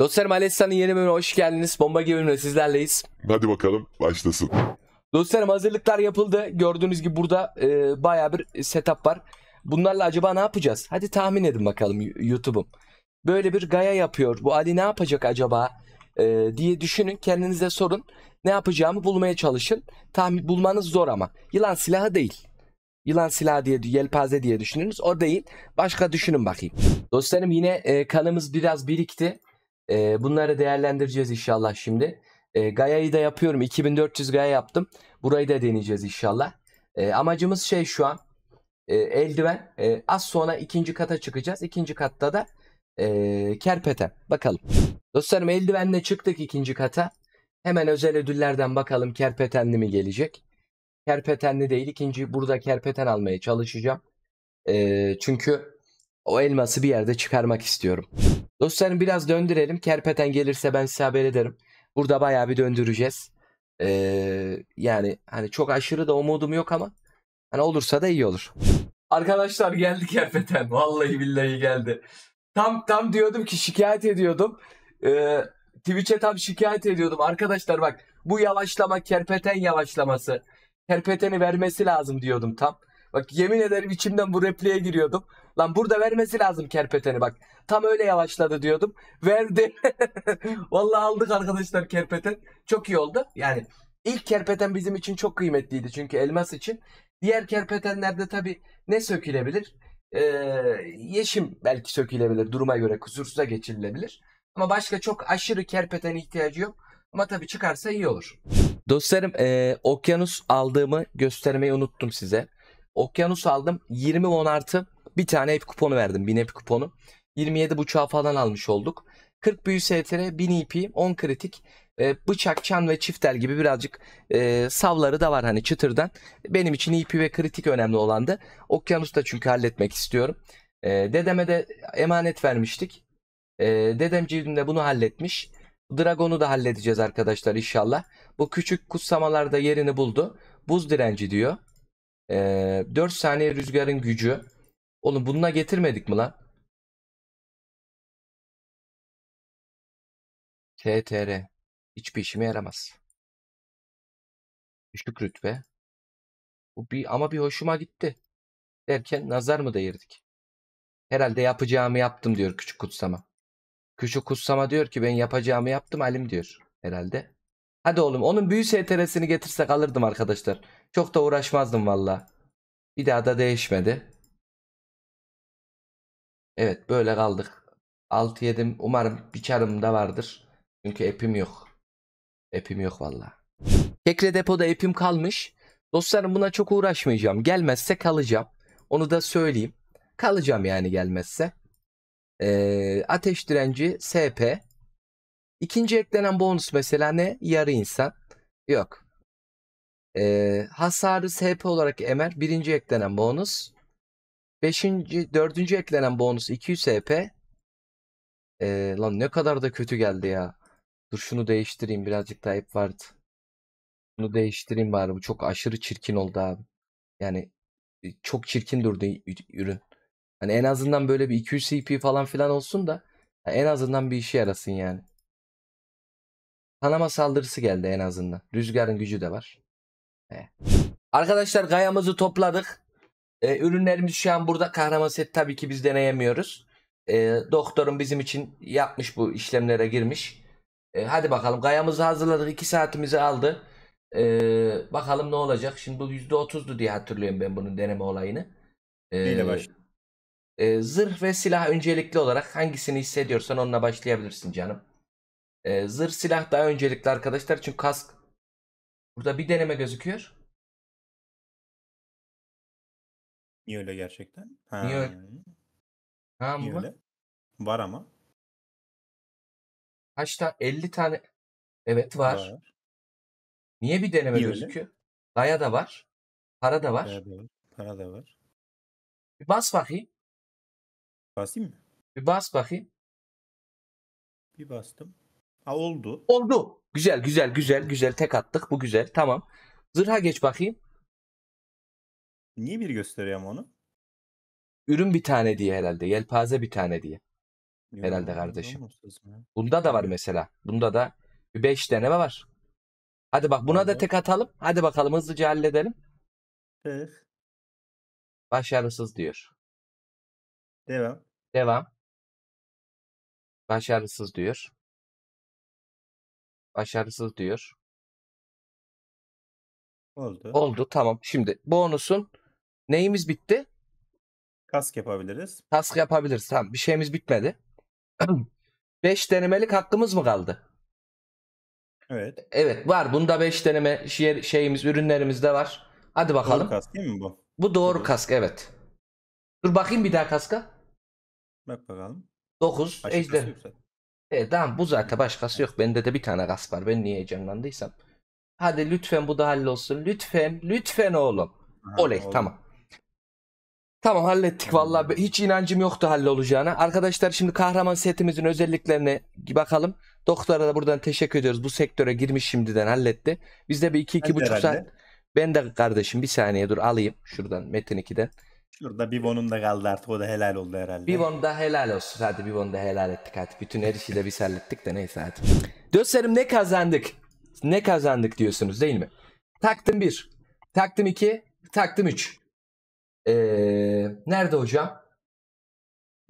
Dostlarım Alessa'nın yeni bölümüne hoş geldiniz. Bomba gibi bölümüne sizlerleyiz. Hadi bakalım başlasın. Dostlarım hazırlıklar yapıldı. Gördüğünüz gibi burada e, baya bir setup var. Bunlarla acaba ne yapacağız? Hadi tahmin edin bakalım YouTube'um. Böyle bir gaya yapıyor. Bu Ali ne yapacak acaba e, diye düşünün. Kendinize sorun. Ne yapacağımı bulmaya çalışın. Tahmin bulmanız zor ama. Yılan silahı değil. Yılan silahı diye yelpaze diye düşünürüz. O değil. Başka düşünün bakayım. Dostlarım yine e, kanımız biraz birikti. E, bunları değerlendireceğiz inşallah şimdi. E, gayayı da yapıyorum. 2400 gaya yaptım. Burayı da deneyeceğiz inşallah. E, amacımız şey şu an e, eldiven. E, az sonra ikinci kata çıkacağız. İkinci katta da e, kerpete. Bakalım. Dostlarım eldivenle çıktık ikinci kata. Hemen özel ödüllerden bakalım kerpetenli mi gelecek? Kerpetenli değil. İkinci burada kerpeten almaya çalışacağım. E, çünkü o elması bir yerde çıkarmak istiyorum. Dostlarım biraz döndürelim. Kerpeten gelirse ben size haber ederim. Burada bayağı bir döndüreceğiz. Ee, yani hani çok aşırı da umudum yok ama hani olursa da iyi olur. Arkadaşlar geldi kerpeten. Vallahi billahi geldi. Tam tam diyordum ki şikayet ediyordum. Ee, Twitch'e tam şikayet ediyordum. Arkadaşlar bak bu yavaşlama kerpeten yavaşlaması. Kerpeteni vermesi lazım diyordum tam. Bak yemin ederim içimden bu repliğe giriyordum. Lan burada vermesi lazım kerpeteni bak. Tam öyle yavaşladı diyordum. Verdi. Vallahi aldık arkadaşlar kerpeten. Çok iyi oldu. Yani ilk kerpeten bizim için çok kıymetliydi. Çünkü elmas için. Diğer kerpetenlerde tabi ne sökülebilir? Ee, yeşim belki sökülebilir. Duruma göre kusursuza geçirilebilir. Ama başka çok aşırı kerpeten ihtiyacı yok. Ama tabi çıkarsa iyi olur. Dostlarım e, okyanus aldığımı göstermeyi unuttum size. Okyanus aldım. 20 artı bir tane EP kuponu verdim. 1000 EP kuponu. 27 buçuğa falan almış olduk. 40 büyü STR, 1000 EP, 10 kritik. E, bıçak, çan ve çiftel gibi birazcık e, savları da var hani çıtırdan. Benim için EP ve kritik önemli olandı. Okyanus da çünkü halletmek istiyorum. E, dedeme de emanet vermiştik. E, dedem cildinde bunu halletmiş. Dragon'u da halledeceğiz arkadaşlar inşallah. Bu küçük kutsamalarda yerini buldu. Buz direnci diyor. Ee, 4 saniye rüzgarın gücü. Oğlum bununla getirmedik mi lan? TTR. Hiçbir işime yaramaz. Düşük rütbe. Bu bir, ama bir hoşuma gitti. Derken nazar mı değirdik? Herhalde yapacağımı yaptım diyor küçük kutsama. Küçük kutsama diyor ki ben yapacağımı yaptım alim diyor herhalde. Hadi oğlum onun büyü STR'sini getirsek alırdım arkadaşlar. Çok da uğraşmazdım valla. Bir daha da değişmedi. Evet böyle kaldık. 6 yedim. Umarım bir çarım da vardır. Çünkü epim yok. Epim yok valla. Kekre depoda epim kalmış. Dostlarım buna çok uğraşmayacağım. Gelmezse kalacağım. Onu da söyleyeyim. Kalacağım yani gelmezse. Ee, ateş direnci SP. İkinci eklenen bonus mesela ne? Yarı insan. Yok. Ee, hasarı SP olarak emer. Birinci eklenen bonus. Beşinci, dördüncü eklenen bonus 200 SP. Ee, lan ne kadar da kötü geldi ya. Dur şunu değiştireyim. Birazcık daha hep vardı. Bunu değiştireyim bari. Bu çok aşırı çirkin oldu abi. Yani e, çok çirkin durdu ürün. Hani en azından böyle bir 200 CP falan filan olsun da en azından bir işe yarasın yani. Panama saldırısı geldi en azından. Rüzgarın gücü de var. He. Arkadaşlar gayamızı topladık. Ee, ürünlerimiz şu an burada. Kahraman set tabii ki biz deneyemiyoruz. Ee, doktorun bizim için yapmış bu işlemlere girmiş. Ee, hadi bakalım gayamızı hazırladık. 2 saatimizi aldı. Ee, bakalım ne olacak. Şimdi bu %30'du diye hatırlıyorum ben bunun deneme olayını. Ee, başlayalım? E, zırh ve silah öncelikli olarak hangisini hissediyorsan onunla başlayabilirsin canım. E, zırh silah daha öncelikli arkadaşlar. Çünkü kask burada bir deneme gözüküyor. Niye öyle gerçekten? Ha. Niye öyle? Ha, Niye bu öyle? Var ama. Kaç tane? 50 tane. Evet var. var. Niye bir deneme Niye gözüküyor? Öyle? Daya da var. Para da var. Para da var. Para da var. Bir bas bakayım. Basayım mı? Bir bas bakayım. Bir bastım. Ha oldu. Oldu. Güzel güzel güzel güzel tek attık. Bu güzel. Tamam. Zırha geç bakayım. Niye bir gösteriyorum onu? Ürün bir tane diye herhalde. Yelpaze bir tane diye. Yok, herhalde kardeşim. Bunda da var mesela. Bunda da 5 tane var. Hadi bak buna da tek atalım. Hadi bakalım hızlıca halledelim. Tık. Başarısız diyor. Devam. Devam. Başarısız diyor. Başarısız diyor. Oldu. Oldu tamam. Şimdi bonusun neyimiz bitti? Kask yapabiliriz. Kask yapabiliriz. Tamam bir şeyimiz bitmedi. 5 denemelik hakkımız mı kaldı? Evet. Evet var. Bunda 5 deneme şiir, şeyimiz ürünlerimiz de var. Hadi bakalım. Doğru kask değil mi bu? Bu doğru evet. kask evet. Dur bakayım bir daha kaska. Bak bakalım. 9 ejder. E tamam bu zaten başkası yok. Bende de bir tane kas var. Ben niye heyecanlandıysam. Hadi lütfen bu da hallolsun. Lütfen, lütfen oğlum. Aha, Oley oğlum. tamam. Tamam hallettik tamam. vallahi hiç inancım yoktu hallolacağına. Arkadaşlar şimdi kahraman setimizin özelliklerine bakalım. Doktora da buradan teşekkür ediyoruz. Bu sektöre girmiş şimdiden halletti. Bizde bir iki iki ben buçuk saat. Ben de kardeşim bir saniye dur alayım şuradan Metin 2'den. Şurada Bivon'un da kaldı artık o da helal oldu herhalde. Bivon da helal olsun. Hadi Bivon da helal ettik hadi. Bütün her işi de biz hallettik de neyse hadi. Döserim ne kazandık? Ne kazandık diyorsunuz değil mi? Taktım 1. Taktım 2. Taktım 3. Ee, nerede hocam?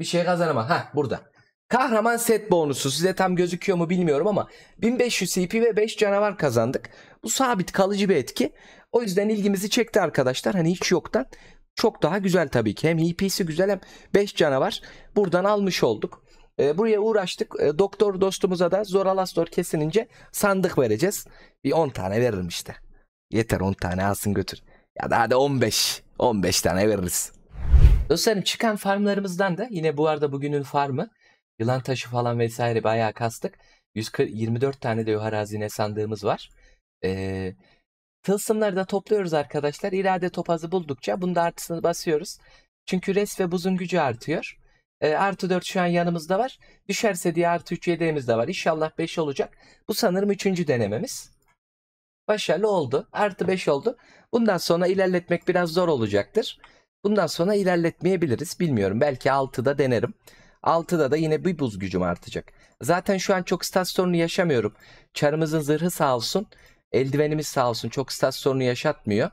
Bir şey kazanamam Ha burada. Kahraman set bonusu size tam gözüküyor mu bilmiyorum ama 1500 CP ve 5 canavar kazandık. Bu sabit kalıcı bir etki. O yüzden ilgimizi çekti arkadaşlar. Hani hiç yoktan çok daha güzel tabii ki. Hem HP'si e güzel hem 5 canavar buradan almış olduk. E, buraya uğraştık. E, doktor dostumuza da Zoralastor kesilince sandık vereceğiz. Bir 10 tane veririm işte. Yeter 10 tane alsın götür. Ya da hadi 15. 15 tane veririz. Dostlarım çıkan farmlarımızdan da yine bu arada bugünün farmı yılan taşı falan vesaire bayağı kastık. 124 tane de yuhar hazine sandığımız var. Ee, Tılsımları da topluyoruz arkadaşlar. İrade topazı buldukça bunda artısını basıyoruz. Çünkü res ve buzun gücü artıyor. E, artı 4 şu an yanımızda var. Düşerse diye artı 3 de var. İnşallah 5 olacak. Bu sanırım 3. denememiz. Başarılı oldu. Artı 5 oldu. Bundan sonra ilerletmek biraz zor olacaktır. Bundan sonra ilerletmeyebiliriz. Bilmiyorum. Belki 6'da denerim. 6'da da yine bir buz gücüm artacak. Zaten şu an çok stat sorunu yaşamıyorum. Çarımızın zırhı sağ olsun. Eldivenimiz sağ olsun çok stat sorunu yaşatmıyor.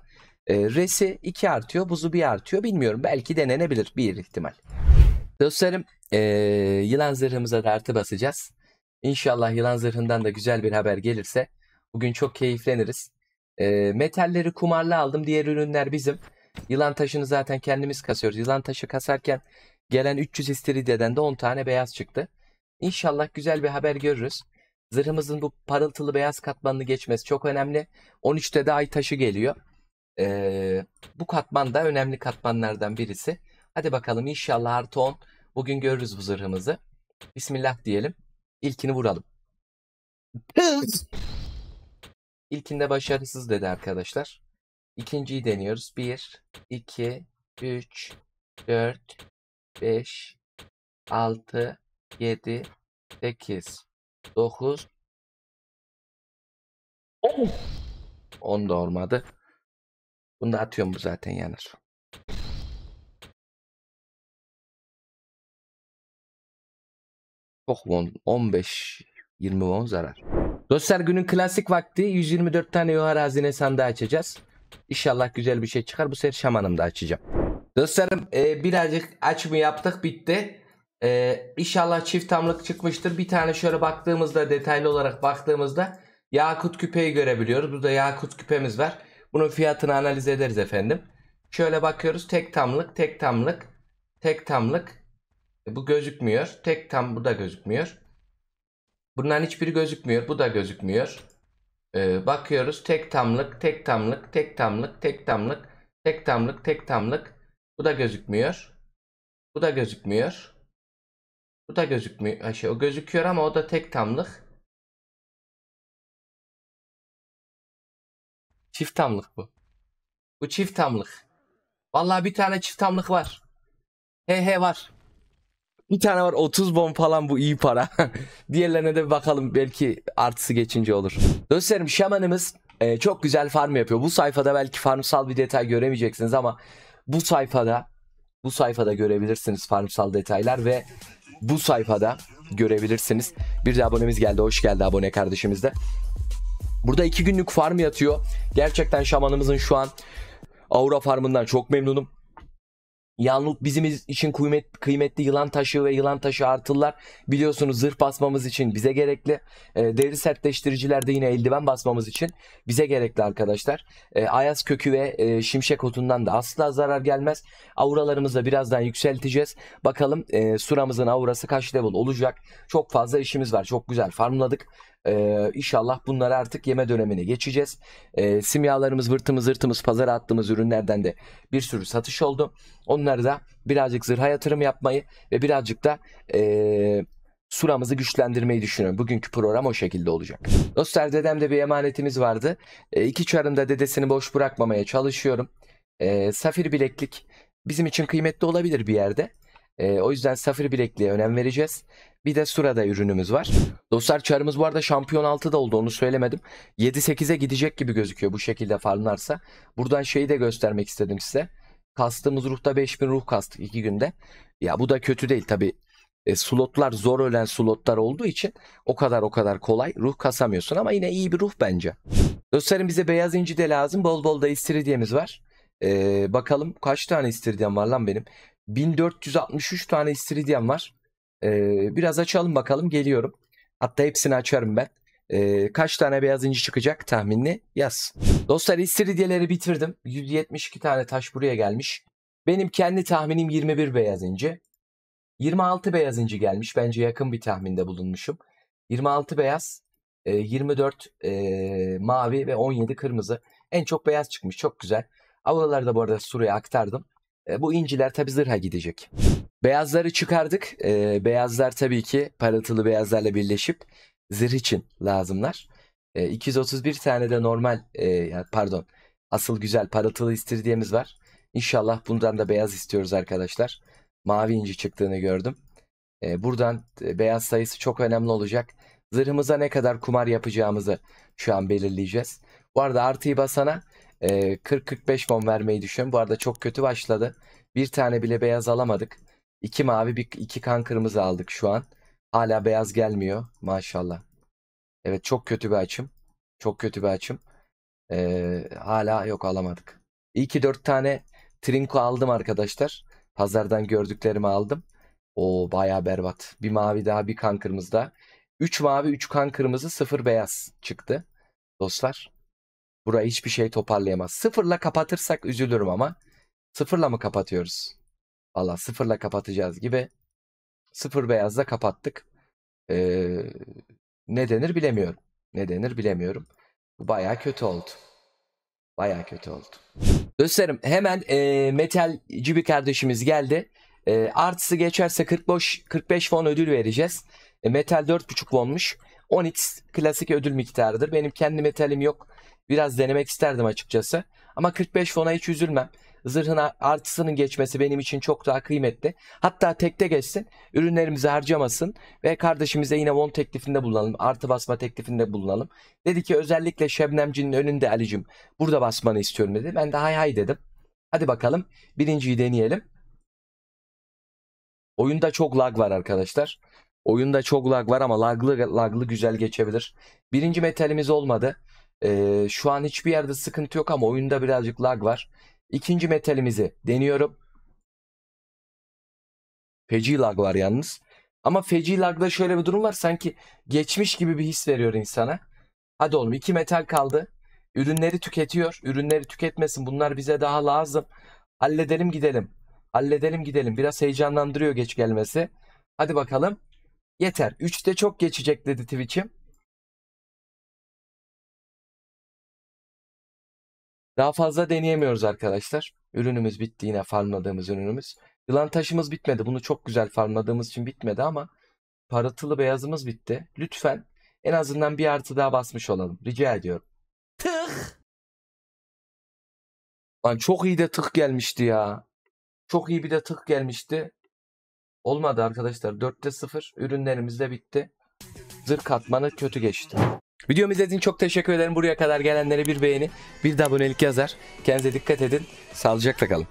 E, resi 2 artıyor, buzu 1 artıyor. Bilmiyorum belki denenebilir bir ihtimal. Dostlarım e, yılan zırhımıza da artı basacağız. İnşallah yılan zırhından da güzel bir haber gelirse bugün çok keyifleniriz. E, metalleri kumarlı aldım. Diğer ürünler bizim. Yılan taşını zaten kendimiz kasıyoruz. Yılan taşı kasarken gelen 300 istiridye'den de 10 tane beyaz çıktı. İnşallah güzel bir haber görürüz. Zırhımızın bu parıltılı beyaz katmanını geçmesi çok önemli. 13'te de ay taşı geliyor. Ee, bu katman da önemli katmanlardan birisi. Hadi bakalım inşallah artı 10. Bugün görürüz bu zırhımızı. Bismillah diyelim. İlkini vuralım. İlkinde başarısız dedi arkadaşlar. İkinciyi deniyoruz. 1, 2, 3, 4, 5, 6, 7, 8, 9 10 10 da olmadı. Bunu da atıyorum bu zaten yanır. Çok 15 20 won zarar. Dostlar günün klasik vakti 124 tane yuhar hazine sandığı açacağız. İnşallah güzel bir şey çıkar. Bu sefer şamanım da açacağım. Dostlarım e, birazcık açımı yaptık bitti. Ee, inşallah çift tamlık çıkmıştır. Bir tane şöyle baktığımızda detaylı olarak baktığımızda Yakut küpeyi görebiliyoruz. Burada Yakut küpemiz var. Bunun fiyatını analiz ederiz efendim. Şöyle bakıyoruz. Tek tamlık, tek tamlık, tek tamlık. E, bu gözükmüyor. Tek tam bu da gözükmüyor. Bunların hiçbiri gözükmüyor. Bu da gözükmüyor. Ee, bakıyoruz. Tek tamlık, tek tamlık, tek tamlık, tek tamlık, tek tamlık, tek tamlık. Bu da gözükmüyor. Bu da gözükmüyor. Bu da gözükmüyor. Şey, o gözüküyor ama o da tek tamlık. Çift tamlık bu. Bu çift tamlık. Vallahi bir tane çift tamlık var. He he var. Bir tane var 30 bomb falan bu iyi para. Diğerlerine de bakalım belki artısı geçince olur. Dostlarım şamanımız e, çok güzel farm yapıyor. Bu sayfada belki farmsal bir detay göremeyeceksiniz ama bu sayfada bu sayfada görebilirsiniz farmsal detaylar ve bu sayfada görebilirsiniz. Bir de abonemiz geldi. Hoş geldi abone kardeşimiz de. Burada iki günlük farm yatıyor. Gerçekten şamanımızın şu an Aura farmından çok memnunum. Yalnız bizim için kıymet, kıymetli yılan taşı ve yılan taşı artılar biliyorsunuz zırh basmamız için bize gerekli. E, ee, deri sertleştiriciler de yine eldiven basmamız için bize gerekli arkadaşlar. E, ayaz kökü ve e, şimşek otundan da asla zarar gelmez. Auralarımızı da birazdan yükselteceğiz. Bakalım e, suramızın aurası kaç level olacak. Çok fazla işimiz var. Çok güzel farmladık. Ee, inşallah bunları artık yeme dönemine geçeceğiz. Ee, simyalarımız, vırtımız, zırtımız, pazara attığımız ürünlerden de bir sürü satış oldu. Onları da birazcık zırha yatırım yapmayı ve birazcık da ee, suramızı güçlendirmeyi düşünüyorum. Bugünkü program o şekilde olacak. Dostlar dedemde bir emanetimiz vardı. E, iki çarımda dedesini boş bırakmamaya çalışıyorum. E, safir bileklik bizim için kıymetli olabilir bir yerde. E, o yüzden safir bilekliğe önem vereceğiz. Bir de Sura'da ürünümüz var. Dostlar çarımız bu arada şampiyon 6'da oldu onu söylemedim. 7-8'e gidecek gibi gözüküyor bu şekilde farmlarsa. Buradan şeyi de göstermek istedim size. Kastığımız ruhta 5000 ruh kastık 2 günde. Ya bu da kötü değil tabi. E, slotlar zor ölen slotlar olduğu için o kadar o kadar kolay ruh kasamıyorsun ama yine iyi bir ruh bence. Dostlarım bize beyaz inci de lazım. Bol bol da istiridyemiz var. Ee, bakalım kaç tane istiridyem var lan benim. 1463 tane istiridyem var. Ee, biraz açalım bakalım geliyorum. Hatta hepsini açarım ben. Ee, kaç tane beyaz inci çıkacak tahminli yaz. Dostlar istiridyeleri bitirdim. 172 tane taş buraya gelmiş. Benim kendi tahminim 21 beyaz inci. 26 beyaz inci gelmiş. Bence yakın bir tahminde bulunmuşum. 26 beyaz, 24 e, mavi ve 17 kırmızı. En çok beyaz çıkmış. Çok güzel. Avraları da bu arada Suru'ya aktardım. E, bu inciler tabi zırha gidecek. Beyazları çıkardık. E, beyazlar tabii ki parıltılı beyazlarla birleşip zırh için lazımlar. E, 231 tane de normal e, pardon asıl güzel parıltılı istirdiğimiz var. İnşallah bundan da beyaz istiyoruz arkadaşlar. Mavi inci çıktığını gördüm. E, buradan e, beyaz sayısı çok önemli olacak. Zırhımıza ne kadar kumar yapacağımızı şu an belirleyeceğiz. Bu arada artıyı basana 40-45 bon vermeyi düşünüyorum. Bu arada çok kötü başladı. Bir tane bile beyaz alamadık. İki mavi, bir, iki kan kırmızı aldık şu an. Hala beyaz gelmiyor maşallah. Evet çok kötü bir açım. Çok kötü bir açım. Ee, hala yok alamadık. İyi ki 4 tane Trinko aldım arkadaşlar. Pazardan gördüklerimi aldım. O baya berbat. Bir mavi daha bir kan kırmızı daha. 3 mavi 3 kan kırmızı 0 beyaz çıktı. Dostlar Buraya hiçbir şey toparlayamaz. Sıfırla kapatırsak üzülürüm ama. Sıfırla mı kapatıyoruz? Valla sıfırla kapatacağız gibi. Sıfır beyazla kapattık. Ee, ne denir bilemiyorum. Ne denir bilemiyorum. baya kötü oldu. Baya kötü oldu. Dostlarım hemen e, metalci bir kardeşimiz geldi. E, artısı geçerse 40 boş, 45 fon ödül vereceğiz. E, metal 4.5 fonmuş. 10x klasik ödül miktarıdır. Benim kendi metalim yok. Biraz denemek isterdim açıkçası. Ama 45 fona hiç üzülmem. zırhına artısının geçmesi benim için çok daha kıymetli. Hatta tekte geçsin, ürünlerimizi harcamasın ve kardeşimize yine won teklifinde bulunalım, artı basma teklifinde bulunalım. Dedi ki özellikle Şebnemci'nin önünde Ali'cim burada basmanı istiyorum dedi. Ben de hay hay dedim. Hadi bakalım birinciyi deneyelim. Oyunda çok lag var arkadaşlar. Oyunda çok lag var ama laglı laglı güzel geçebilir. Birinci metalimiz olmadı. Ee, şu an hiçbir yerde sıkıntı yok ama oyunda birazcık lag var. İkinci metalimizi deniyorum. Feci lag var yalnız. Ama feci lagda şöyle bir durum var. Sanki geçmiş gibi bir his veriyor insana. Hadi oğlum iki metal kaldı. Ürünleri tüketiyor. Ürünleri tüketmesin. Bunlar bize daha lazım. Halledelim gidelim. Halledelim gidelim. Biraz heyecanlandırıyor geç gelmesi. Hadi bakalım. Yeter. 3'te çok geçecek dedi Twitch'im. Daha fazla deneyemiyoruz arkadaşlar. Ürünümüz bitti yine farmladığımız ürünümüz. Yılan taşımız bitmedi. Bunu çok güzel farmladığımız için bitmedi ama parıltılı beyazımız bitti. Lütfen en azından bir artı daha basmış olalım. Rica ediyorum. Tıh! Lan çok iyi de tık gelmişti ya. Çok iyi bir de tık gelmişti. Olmadı arkadaşlar. 4'te 0 ürünlerimiz de bitti. Zırh katmanı kötü geçti. Videomu izlediğiniz çok teşekkür ederim. Buraya kadar gelenlere bir beğeni, bir de abonelik yazar. Kendinize dikkat edin. Sağlıcakla kalın.